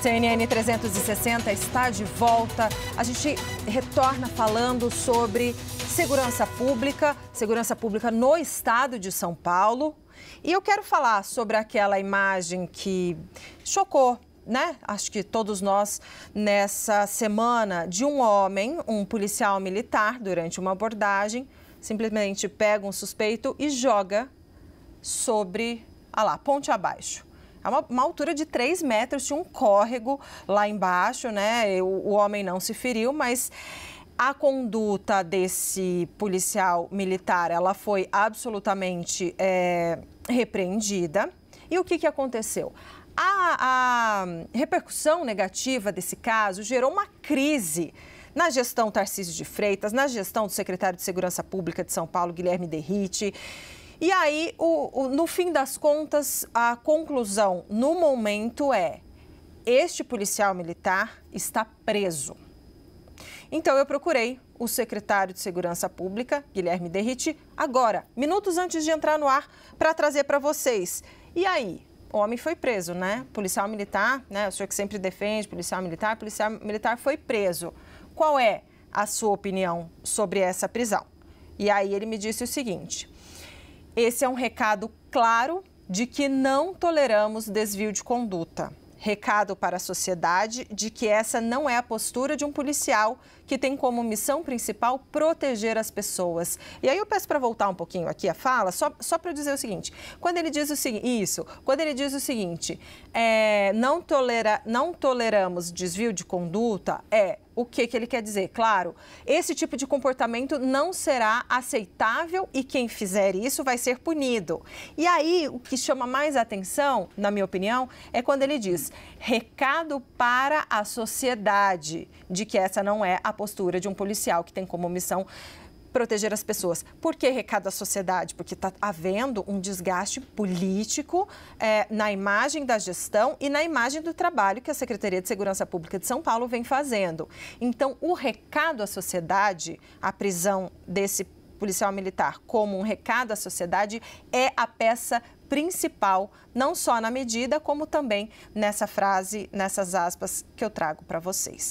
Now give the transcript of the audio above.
CNN 360 está de volta. A gente retorna falando sobre segurança pública, segurança pública no estado de São Paulo. E eu quero falar sobre aquela imagem que chocou, né? Acho que todos nós nessa semana de um homem, um policial militar, durante uma abordagem, simplesmente pega um suspeito e joga sobre, ah lá, ponte abaixo a é uma, uma, altura de 3 metros, tinha um córrego lá embaixo, né? O, o homem não se feriu, mas a conduta desse policial militar, ela foi absolutamente é, repreendida. E o que, que aconteceu? A, a repercussão negativa desse caso gerou uma crise na gestão Tarcísio de Freitas, na gestão do secretário de Segurança Pública de São Paulo, Guilherme Derrite. E aí, o, o, no fim das contas, a conclusão no momento é: este policial militar está preso. Então, eu procurei o secretário de Segurança Pública, Guilherme Derriti, agora, minutos antes de entrar no ar, para trazer para vocês. E aí, o homem foi preso, né? Policial militar, né? O senhor que sempre defende policial militar, policial militar foi preso. Qual é a sua opinião sobre essa prisão? E aí ele me disse o seguinte: esse é um recado claro de que não toleramos desvio de conduta. Recado para a sociedade de que essa não é a postura de um policial que tem como missão principal proteger as pessoas. E aí eu peço para voltar um pouquinho aqui a fala, só, só para dizer o seguinte: quando ele diz o seguinte, isso, quando ele diz o seguinte, é, não, tolera, não toleramos desvio de conduta, é o que, que ele quer dizer. Claro, esse tipo de comportamento não será aceitável e quem fizer isso vai ser punido. E aí, o que chama mais atenção, na minha opinião, é quando ele diz recado para a sociedade de que essa não é a postura de um policial que tem como missão proteger as pessoas. Por que recado à sociedade? Porque está havendo um desgaste político é, na imagem da gestão e na imagem do trabalho que a Secretaria de Segurança Pública de São Paulo vem fazendo. Então, o recado à sociedade, a prisão desse policial militar como um recado à sociedade é a peça principal, não só na medida, como também nessa frase, nessas aspas que eu trago para vocês.